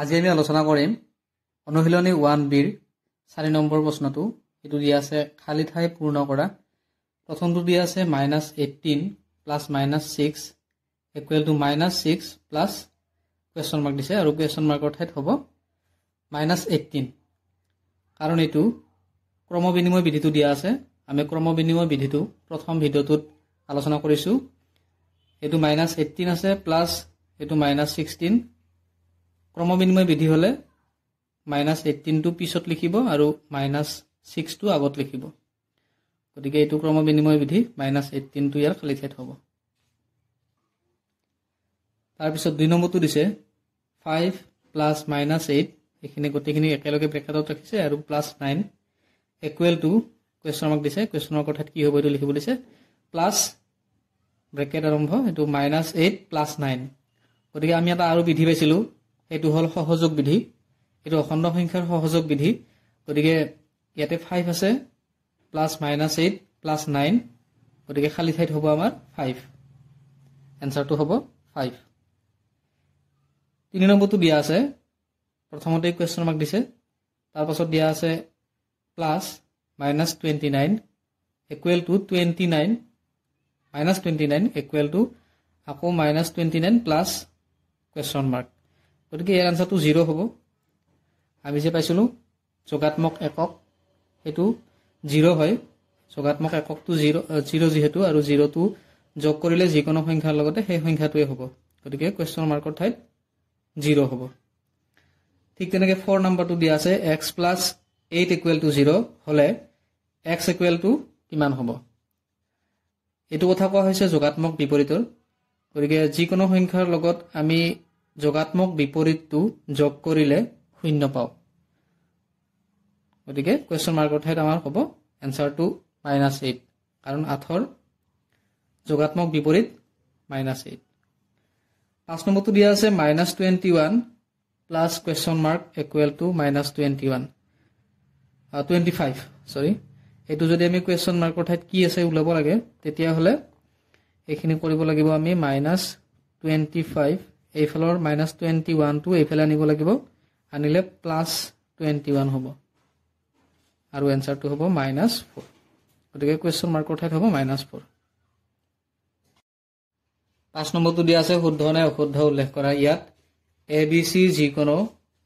আজি আমি আলোচনা কৰিম অনুশীলনী ওৱান বিৰ চাৰি নম্বৰ প্ৰশ্নটো সেইটো দিয়া আছে খালী ঠাই পূৰ্ণ কৰা প্ৰথমটো দিয়া আছে minus eighteen plus minus six equal to minus six plus question mark দিছে আৰু কুৱেশ্যন মাৰ্কৰ ঠাইত হ'ব মাইনাছ এইটিন কাৰণ এইটো ক্ৰম বিনিময় বিধিটো দিয়া আছে আমি ক্ৰম বিনিময় বিধিটো প্ৰথম ভিডিঅ'টোত আলোচনা কৰিছোঁ এইটো মাইনাছ এইটিন আছে প্লাছ এইটো মাইনাছ ছিক্সটিন ক্ৰম বিনিময় বিধি হ'লে মাইনাছ এইটিনটো পিছত লিখিব আৰু মাইনাছ ছিক্সটো আগত লিখিব গতিকে এইটো ক্ৰম বিনিময় বিধি মাইনাছ এইটিনটো ইয়াৰ খালী ঠাইত হ'ব তাৰপিছত দুই নম্বৰটো দিছে ফাইভ প্লাছ মাইনাছ এইট এইখিনি গোটেইখিনি একেলগে ব্ৰেকেটত ৰাখিছে আৰু plus nine equal to question mark দিছে কুৱেশ্যন মাৰ্কৰ ঠাইত কি হ'ব এইটো লিখিব দিছে প্লাছ ব্ৰেকেট আৰম্ভ এইটো মাইনাছ এইট প্লাছ নাইন গতিকে আমি এটা আৰু বিধি পাইছিলোঁ সেইটো হ'ল সহযোগ বিধি এইটো অখণ্ড সংখ্যাৰ সহযোগ বিধি গতিকে ইয়াতে ফাইভ আছে plus minus eight plus nine গতিকে খালী ঠাইত হ'ব আমাৰ ফাইভ এনচাৰটো হ'ব ফাইভ তিনি নম্বৰটো দিয়া আছে প্ৰথমতে কুৱেশ্যন মাৰ্ক দিছে তাৰপাছত দিয়া আছে plus minus twenty nine equal to twenty nine minus twenty nine equal to আকৌ minus twenty nine plus question mark গতিকে ইয়াৰ আনচাৰটো জিৰ' হ'ব আমি যে পাইছিলোঁ যোগাত্মক একক সেইটো জিৰ' হয় যোগাত্মক এককটো জিৰ' জিৰ' যিহেতু আৰু জিৰ'টো যোগ কৰিলে যিকোনো সংখ্যাৰ লগতে সেই সংখ্যাটোৱে হ'ব গতিকে কুৱেশ্যন মাৰ্কৰ ঠাইত জিৰ' হ'ব ঠিক তেনেকৈ ফ'ৰ নাম্বাৰটো দিয়া আছে X plus eight equal to zero' হ'লে এক্স ইকুৱেল টু কিমান হ'ব এইটো কথা কোৱা হৈছে যোগাত্মক বিপৰীতৰ গতিকে যিকোনো সংখ্যাৰ লগত আমি যোগাত্মক বিপৰীতটো যোগ কৰিলে শূন্য পাওঁ গতিকে কুৱেশ্যন মাৰ্কৰ ঠাইত আমাৰ হ'ব এনচাৰটো মাইনাছ এইট কাৰণ আঠৰ যোগাত্মক বিপৰীত মাইনাছ এইট পাঁচ নম্বৰটো দিয়া আছে minus twenty one plus question mark equal to minus twenty one twenty five sorry এইটো যদি আমি কুৱেশ্যন মাৰ্কৰ ঠাইত কি আছে ওলাব লাগে তেতিয়াহ'লে এইখিনি কৰিব লাগিব আমি মাইনাছ টুৱেণ্টি ফাইভ এইফালৰ মাইনাছ টুৱেণ্টি ওৱানটো এইফালে আনিব লাগিব আনিলে প্লাছ টুৱেণ্টি ওৱান হ'ব আৰু এনচাৰটো হ'ব মাইনাছ ফ'ৰ গতিকে কুৱেশ্যন মাৰ্কৰ ঠাইত হ'ব মাইনাছ ফ'ৰ পাঁচ নম্বৰটো দিয়া আছে শুদ্ধ নে অশুদ্ধ উল্লেখ কৰা ইয়াত এ বি চি যিকোনো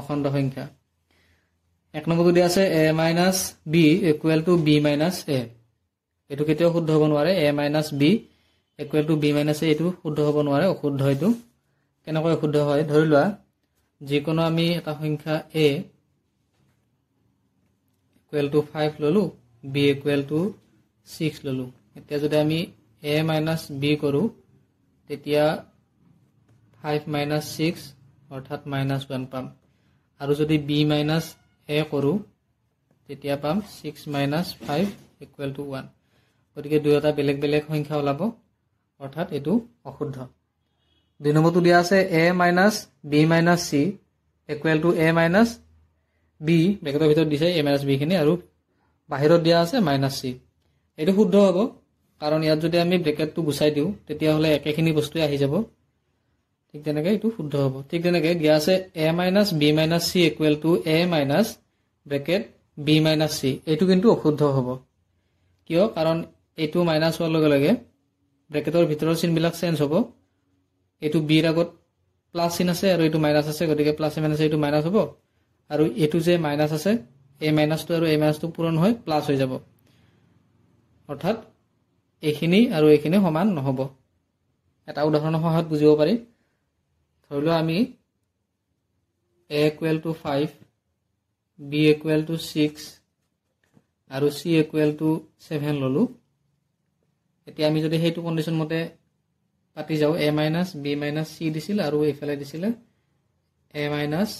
অখণ্ড সংখ্যা এক নম্বৰটো দিয়া আছে A minus B equal to B minus A এইটো কেতিয়াও শুদ্ধ হ'ব নোৱাৰে A minus B equal to B minus A এইটো শুদ্ধ হ'ব নোৱাৰে অশুদ্ধ এইটো কেনেকৈ শুদ্ধ হয় ধৰি লোৱা যিকোনো আমি এটা সংখ্যা এ ইকুৱেল টু ফাইভ ল'লোঁ বি ইকুৱেল টু ছিক্স ল'লোঁ এতিয়া যদি আমি এ মাইনাছ বি কৰোঁ তেতিয়া ফাইভ মাইনাছ ছিক্স অৰ্থাৎ মাইনাছ ওৱান পাম আৰু যদি বি মাইনাছ এ কৰোঁ তেতিয়া পাম six minus five equal to one গতিকে দুই এটা বেলেগ বেলেগ সংখ্যা ওলাব অৰ্থাৎ এইটো অশুদ্ধ দুই নম্বৰটো দিয়া আছে A minus B minus C equal to A minus B ব্ৰেকেটৰ ভিতৰত দিছে এ মাইনাছ বিখিনি আৰু বাহিৰত দিয়া আছে মাইনাছ চি এইটো শুদ্ধ হ'ব কাৰণ ইয়াত যদি আমি ব্ৰেকেটটো গুচাই দিওঁ তেতিয়াহ'লে একেখিনি বস্তুৱে আহি যাব ঠিক তেনেকৈ এইটো শুদ্ধ হ'ব ঠিক তেনেকৈ দিয়া আছে A minus B minus C equal to A minus bracket B minus C এইটো কিন্তু অশুদ্ধ হ'ব কিয় কাৰণ এইটো মাইনাছ হোৱাৰ লগে লগে ব্ৰেকেটৰ ভিতৰৰ চিনবিলাক চেঞ্জ হ'ব এইটো বিৰ আগত প্লাছ চিন আছে আৰু এইটো মাইনাছ আছে গতিকে প্লাছ এ আছে এইটো মাইনাছ হ'ব আৰু এইটো যে মাইনাছ আছে এই মাইনাছটো আৰু এ মাইনাছটো পূৰণ হৈ প্লাছ হৈ যাব অৰ্থাৎ এইখিনি আৰু এইখিনি সমান নহ'ব এটা উদাহৰণৰ সহায়ত বুজিব পাৰি ধৰি লওক আমি A equal to five B equal to six আৰু চি একুৱেল টু ছেভেন ললোঁ এতিয়া আমি যদি সেইটো কণ্ডিশ্যন মতে কাটি যাওঁ A minus B minus C দিছিল আৰু এইফালে দিছিলে A minus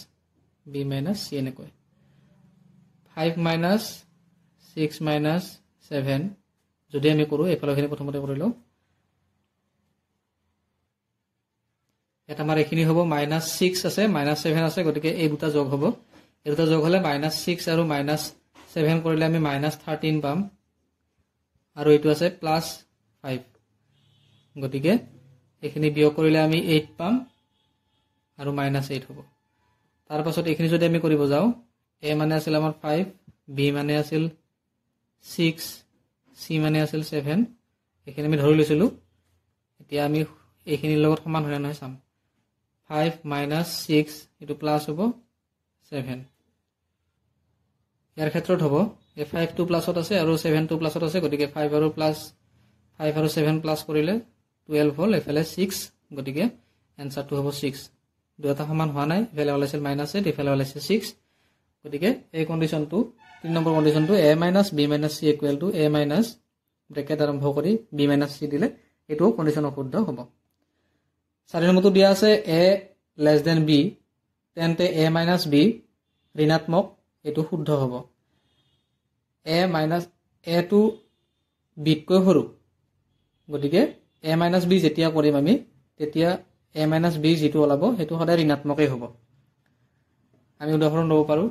B minus C এনেকৈ five minus six minus seven যদি আমি কৰোঁ এইফালৰখিনি প্ৰথমতে কৰি লওঁ ইয়াত আমাৰ এইখিনি হ'ব মাইনাছ ছিক্স আছে মাইনাছ ছেভেন আছে গতিকে এই দুটা যোগ হ'ব এই দুটা যোগ হ'লে মাইনাছ ছিক্স আৰু মাইনাছ ছেভেন কৰিলে আমি মাইনাছ থাৰ্টিন পাম আৰু এইটো আছে প্লাছ ফাইভ গতিকে এইখিনি বিয়োগ কৰিলে আমি এইট পাম আৰু মাইনাছ এইট হ'ব তাৰপাছত এইখিনি যদি আমি কৰিব যাওঁ এ মানে আছিল আমাৰ ফাইভ বি মানে আছিল ছিক্স চি মানে আছিল ছেভেন এইখিনি আমি ধৰি লৈছিলোঁ এতিয়া আমি এইখিনিৰ লগত সমান হয় নহয় চাম ফাইভ মাইনাছ ছিক্স এইটো প্লাছ হ'ব ছেভেন ইয়াৰ ক্ষেত্ৰত হ'ব এই ফাইভ টু প্লাছত আছে আৰু ছেভেন টু প্লাছত আছে গতিকে ফাইভ আৰু প্লাছ ফাইভ আৰু ছেভেন প্লাছ কৰিলে টুৱেল্ভ হ'ল এইফালে ছিক্স গতিকে এনচাৰটো হ'ব ছিক্স দুটা সমান হোৱা নাই ইফালে ওলাইছিল মাইনাছ এইট ইফালে ওলাইছিল ছিক্স গতিকে এই কণ্ডিশ্যনটো তিনি নম্বৰ কণ্ডিশ্যনটো A minus B minus C equal to A minus bracket আৰম্ভ কৰি বি মাইনাছ চি দিলে এইটো কণ্ডিশ্যন অশুদ্ধ হ'ব চাৰি নম্বৰটো দিয়া আছে এ লেছ দেন বি তেন্তে এ মাইনাছ বি ঋণাত্মক এইটো শুদ্ধ হ'ব এ মাইনাছ এ টো বিতকৈ সৰু গতিকে এ মাইনাছ বি যেতিয়া কৰিম আমি তেতিয়া এ মাইনাছ বি যিটো ওলাব সেইটো সদায় ঋণাত্মকেই হ'ব আমি উদাহৰণ ল'ব পাৰোঁ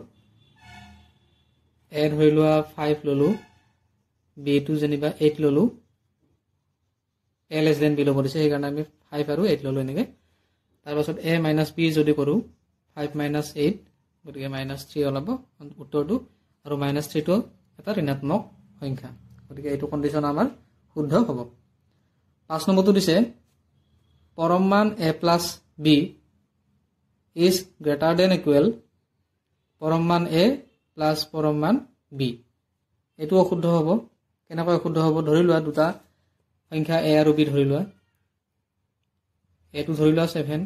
এ ধৰি লোৱা ফাইভ ল'লোঁ বিটো যেনিবা এইট ল'লোঁ এ লেছ দেন বি ল'ব দিছে সেইকাৰণে আমি ফাইভ আৰু এইট ল'লোঁ এনেকৈ তাৰপাছত এ মাইনাছ বি যদি কৰোঁ ফাইভ মাইনাছ এইট গতিকে মাইনাছ থ্ৰী ওলাব উত্তৰটো আৰু মাইনাছ থ্ৰীটো এটা ঋণাত্মক সংখ্যা গতিকে এইটো কণ্ডিশ্যন আমাৰ শুদ্ধ হ'ব পাঁচ নম্বৰটো দিছে পৰম মান A plus B is greater than equal পৰম মান এ প্লাছ পৰম মান বি এইটো অশুদ্ধ হ'ব কেনেকৈ অশুদ্ধ হ'ব ধৰি লোৱা দুটা সংখ্যা এ আৰু বি ধৰি লোৱা এটো ধৰি লোৱা ছেভেন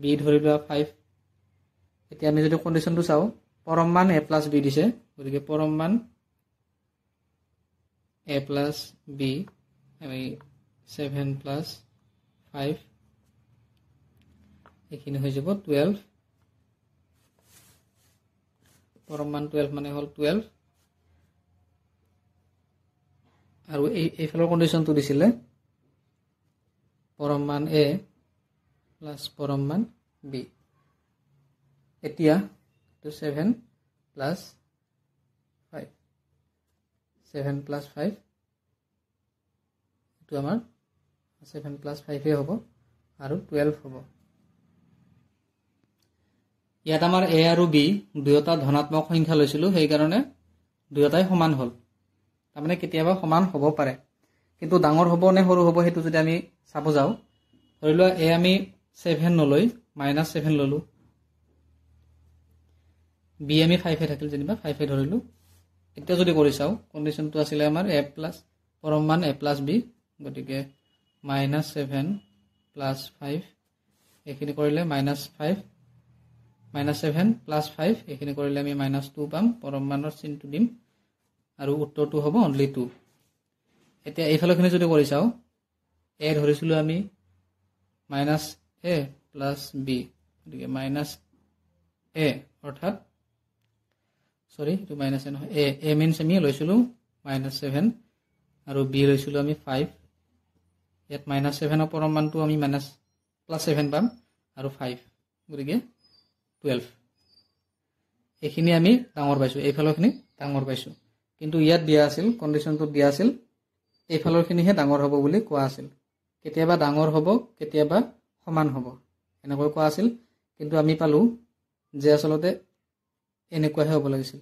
বি ধৰি লোৱা ফাইভ এতিয়া আমি যদি কণ্ডিশ্যনটো চাওঁ পৰম মান এ প্লাছ বি দিছে গতিকে পৰম মান এ প্লাছ বি আমি ছেভেন প্লাছ ফাইভ এইখিনি হৈ যাব টুৱেলভ পৰম মান টুৱেলভ মানে হ'ল টুৱেলভ আৰু এই এইফালৰ কণ্ডিশ্যনটো দিছিলে পৰম মান এ প্লাছ পৰম মান বি এতিয়া এইটো seven plus five seven plus five এইটো আমাৰ ছেভেন প্লাছ ফাইভেই হ'ব আৰু টুৱেল্ভ হ'ব ইয়াত আমাৰ এ আৰু বি দুয়োটা ধনাত্মক সংখ্যা লৈছিলোঁ সেইকাৰণে দুয়োটাই সমান হ'ল তাৰমানে কেতিয়াবা সমান হ'ব পাৰে কিন্তু ডাঙৰ হ'ব নে সৰু হ'ব সেইটো যদি আমি চাব যাওঁ ধৰি লোৱা এ আমি ছেভেন নলৈ মাইনাছ ছেভেন ল'লোঁ বি আমি ফাইভে থাকিল যেনিবা ফাইভে ধৰিলোঁ এতিয়া যদি কৰি চাওঁ কণ্ডিশ্যনটো আছিলে আমাৰ এ প্লাছ পৰম মান এ প্লাছ বি গতিকে মাইনাছ ছেভেন প্লাছ ফাইভ এইখিনি কৰিলে minus five minus seven plus five এইখিনি কৰিলে আমি মাইনাছ টু পাম পৰমমানৰ চিনটো দিম আৰু উত্তৰটো হ'ব অনলি টু এতিয়া এইফালৰখিনি যদি কৰি চাওঁ এ ধৰিছিলোঁ আমি মাইনাছ এ প্লাছ বি গতিকে মাইনাছ এ অৰ্থাৎ চৰি এইটো মাইনাছ এ নহয় এ এ মিনছ আমি লৈছিলোঁ মাইনাছ ছেভেন আৰু বি লৈছিলোঁ আমি ফাইভ ইয়াত মাইনাছ ছেভেনৰ পৰম মানটো আমি মাইনাছ প্লাছ ছেভেন পাম আৰু ফাইভ গতিকে টুৱেল্ভ এইখিনি আমি ডাঙৰ পাইছোঁ এইফালৰখিনি ডাঙৰ পাইছোঁ কিন্তু ইয়াত দিয়া আছিল কণ্ডিশ্যনটোত দিয়া আছিল এইফালৰখিনিহে ডাঙৰ হ'ব বুলি কোৱা আছিল কেতিয়াবা ডাঙৰ হ'ব কেতিয়াবা সমান হ'ব এনেকৈ কোৱা আছিল কিন্তু আমি পালোঁ যে আচলতে এনেকুৱাহে হ'ব লাগিছিল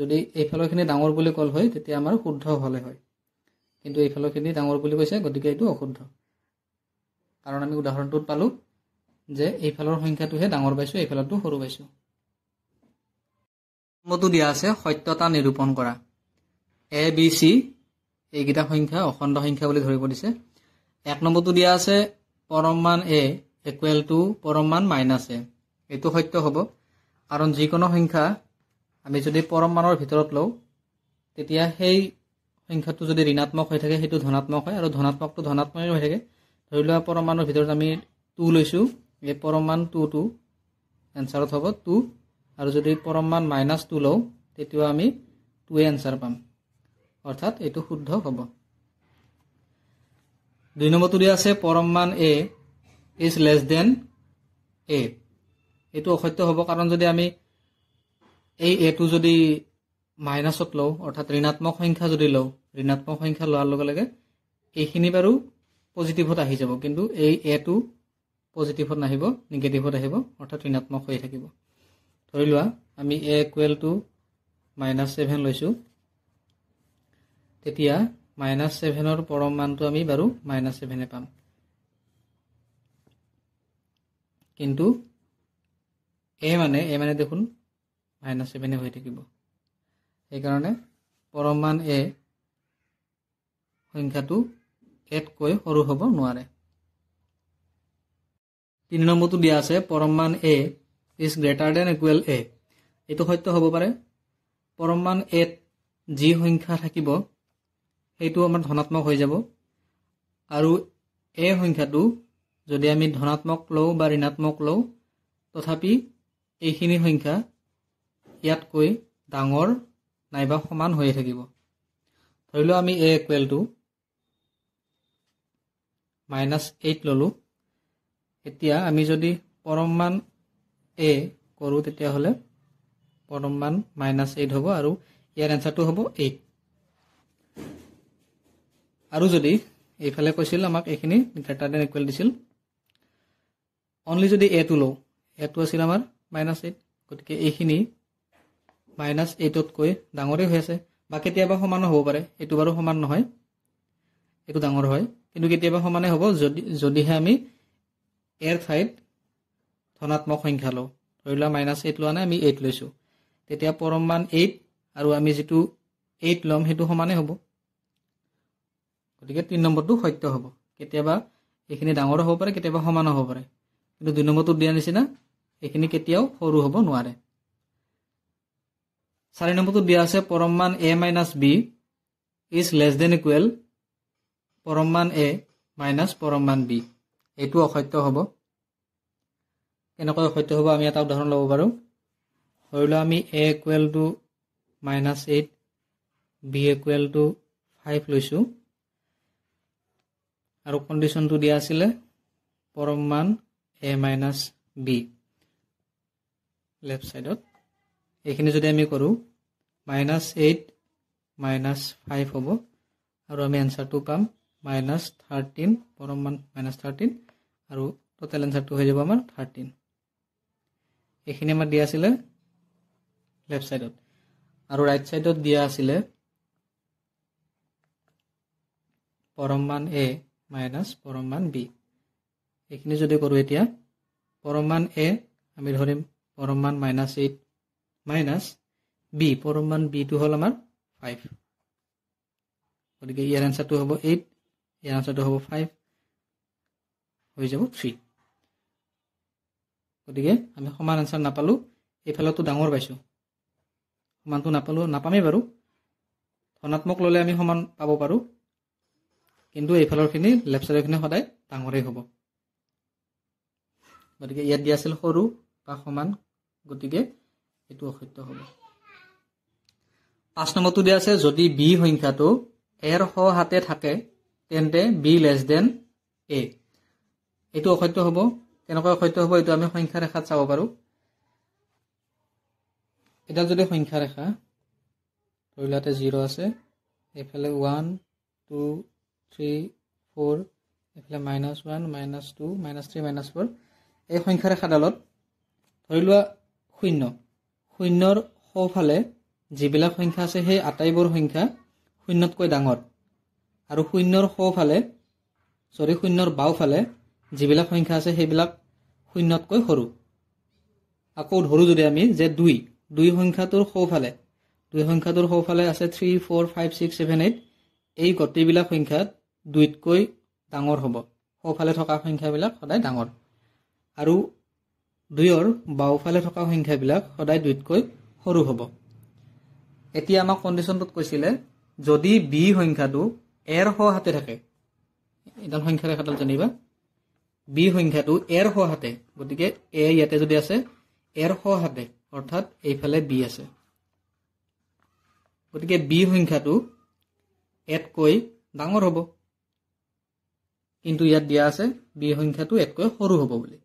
যদি এইফালৰখিনি ডাঙৰ বুলি কল হয় তেতিয়া আমাৰ শুদ্ধ হ'লে হয় কিন্তু এইফালৰখিনি ডাঙৰ বুলি কৈছে গতিকে এইটো অশুদ্ধ কাৰণ আমি উদাহৰণটোত পালোঁ যে এইফালৰ সংখ্যাটোহে ডাঙৰ পাইছোঁ এইফালৰটো সৰু পাইছোঁ নম্বৰটো দিয়া আছে সত্যতা নিৰূপণ কৰা এ বি চি এইকেইটা সংখ্যা অখণ্ড সংখ্যা বুলি ধৰিব দিছে এক নম্বৰটো দিয়া আছে পৰমমান এ একুৱেল টু পৰমমান মাইনাছ এ এইটো সত্য হ'ব কাৰণ যিকোনো সংখ্যা আমি যদি পৰমমানৰ ভিতৰত লওঁ তেতিয়া সেই সংখ্যাটো যদি ঋণাত্মক হৈ থাকে সেইটো ধনাত্মক হয় আৰু ধনাত্মকটো ধনাত্মক হৈ থাকে ধৰি লোৱা পৰমাণুৰ ভিতৰত আমি টু লৈছোঁ এই পৰমাণ টু টু এনচাৰত হ'ব টু আৰু যদি পৰমাণ মাইনাছ টু লওঁ তেতিয়াও আমি টুৱে এনচাৰ পাম অৰ্থাৎ এইটো শুদ্ধ হ'ব দুই নম্বৰটো দিয়া আছে পৰমাণ A is less than A এইটো অসত্য হ'ব কাৰণ যদি আমি এই এটো যদি মাইনাছত লওঁ অৰ্থাৎ ঋণাত্মক সংখ্যা যদি লওঁ ঋণাত্মক সংখ্যা লোৱাৰ লগে লগে এইখিনি বাৰু পজিটিভত আহি যাব কিন্তু এই এটো পজিটিভত নাহিব নিগেটিভত আহিব অৰ্থাৎ ঋণাত্মক হৈ থাকিব ধৰি লোৱা আমি A equal to minus seven লৈছোঁ তেতিয়া মাইনাছ ছেভেনৰ পৰম মানটো আমি বাৰু মাইনাছ ছেভেনে পাম কিন্তু এ মানে এ মানে দেখোন মাইনাছ ছেভেনে হৈ থাকিব সেইকাৰণে পৰমান এ সংখ্যাটো এতকৈ সৰু হ'ব নোৱাৰে তিনি নম্বৰটো দিয়া আছে পৰমান A is greater than equal A এইটো সত্য হ'ব পাৰে পৰমান এত যি সংখ্যা থাকিব সেইটো আমাৰ ধনাত্মক হৈ যাব আৰু এ সংখ্যাটো যদি আমি ধনাত্মক লওঁ বা ঋণাত্মক লওঁ তথাপি এইখিনি সংখ্যা ইয়াতকৈ ডাঙৰ নাইবা সমান হৈয়ে থাকিব ধৰি লওক আমি A equal to minus eight ললোঁ এতিয়া আমি যদি পৰমমান এ কৰোঁ তেতিয়াহ'লে পৰমমান মাইনাছ এইট হ'ব আৰু ইয়াৰ এনচাৰটো হ'ব এইট আৰু যদি এইফালে কৈছিল আমাক এইখিনি গ্ৰেটাৰ দেন ইকুৱেল দিছিল অনলি যদি এ টু লওঁ এ টু আছিল আমাৰ মাইনাছ এইট গতিকে এইখিনি মাইনাছ এইটতকৈ ডাঙৰেই হৈ আছে বা কেতিয়াবা সমানো হ'ব পাৰে এইটো বাৰু সমান নহয় এইটো ডাঙৰ হয় কিন্তু কেতিয়াবা সমানে হ'ব যদি যদিহে আমি এৰ ঠাইত ধনাত্মক সংখ্যা লওঁ ধৰি লোৱা মাইনাছ এইট লোৱা নাই আমি এইট লৈছোঁ তেতিয়া পৰম মান এইট আৰু আমি যিটো এইট ল'ম সেইটো সমানে হ'ব গতিকে তিন নম্বৰটো সত্য হ'ব কেতিয়াবা এইখিনি ডাঙৰো হ'ব পাৰে কেতিয়াবা সমানো হ'ব পাৰে কিন্তু দুই নম্বৰটোত দিয়াৰ নিচিনা এইখিনি কেতিয়াও সৰু হ'ব নোৱাৰে চাৰি নম্বৰটো দিয়া আছে পৰম মান A minus B is less than equal পৰম মান এ মাইনাছ পৰম মান বি এইটো অসত্য হ'ব কেনেকৈ অসত্য হ'ব আমি এটা উদাহৰণ ল'ব পাৰোঁ ধৰি লওক আমি A equal to minus eight B equal to five লৈছোঁ আৰু কণ্ডিশ্যনটো দিয়া আছিলে পৰম মান এ মাইনাছ বি লেফ্ট ছাইডত এইখিনি যদি আমি কৰোঁ মাইনাছ এইট মাইনাছ ফাইভ হ'ব আৰু আমি এনচাৰটো পাম মাইনাছ থাৰ্টিন পৰমান মাইনাছ থাৰ্টিন আৰু টোটেল এনচাৰটো হৈ যাব আমাৰ থাৰ্টিন এইখিনি আমাৰ দিয়া আছিলে লেফ্ট ছাইডত আৰু ৰাইট ছাইডত দিয়া আছিলে পৰমান এ মাইনাছ পৰমান বি এইখিনি যদি কৰোঁ এতিয়া পৰমান এ আমি ধৰিম পৰমান মাইনাছ এইট মাইনাছ বি পৰম মান বিটো হ'ল আমাৰ ফাইভ গতিকে ইয়াৰ এনচাৰটো হ'ব এইট ইয়াৰ এনচাৰটো হ'ব ফাইভ হৈ যাব থ্ৰী গতিকে আমি সমান এনচাৰ নাপালোঁ এইফালতো ডাঙৰ পাইছোঁ সমানটো নাপালোঁ নাপামেই বাৰু ধনাত্মক ল'লে আমি সমান পাব পাৰোঁ কিন্তু এইফালৰখিনি লেফ্ট চাইডৰখিনি সদায় ডাঙৰেই হ'ব গতিকে ইয়াত দিয়া আছিল সৰু বা সমান গতিকে এইটো অসত্য হ'ব পাঁচ নম্বৰটো দিয়া আছে যদি বি সংখ্যাটো এৰ স হাতে থাকে তেন্তে বি লেছ দেন এ এইটো অসত্য হ'ব কেনেকুৱা অসত্য হ'ব এইটো আমি সংখ্যাৰেখাত চাব পাৰোঁ এতিয়া যদি সংখ্যাৰেখা ধৰি লওঁতে জিৰ' আছে এইফালে ওৱান টু থ্ৰী ফ'ৰ এইফালে minus one minus two minus three minus four এই সংখ্যাৰেখাডালত ধৰি লোৱা শূন্য শূন্যৰ সোঁফালে যিবিলাক সংখ্যা আছে সেই আটাইবোৰ সংখ্যা শূন্যতকৈ ডাঙৰ আৰু শূন্যৰ সোঁফালে চৰি শূন্যৰ বাওঁফালে যিবিলাক সংখ্যা আছে সেইবিলাক শূন্যতকৈ সৰু আকৌ ধৰোঁ যদি আমি যে দুই দুই সংখ্যাটোৰ সোঁফালে দুই সংখ্যাটোৰ সোঁফালে আছে three four five six seven eight এই গোটেইবিলাক সংখ্যা দুইতকৈ ডাঙৰ হ'ব সোঁফালে থকা সংখ্যাবিলাক সদায় ডাঙৰ আৰু দুয়ৰ বাওঁফালে থকা সংখ্যাবিলাক সদায় দুইতকৈ সৰু হ'ব এতিয়া আমাক কণ্ডিশ্যনটোত কৈছিলে যদি বি সংখ্যাটো এৰ শ হাতে থাকে এডাল সংখ্যা ৰেখাডাল জানিবা বি সংখ্যাটো এৰ শ হাতে গতিকে এ ইয়াতে যদি আছে এৰ শ হাতে অৰ্থাৎ এইফালে বি আছে গতিকে বি সংখ্যাটো এতকৈ ডাঙৰ হ'ব কিন্তু ইয়াত দিয়া আছে বি সংখ্যাটো এতকৈ সৰু হ'ব বুলি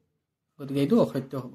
গতিকে এইটো অসত্য হ'ব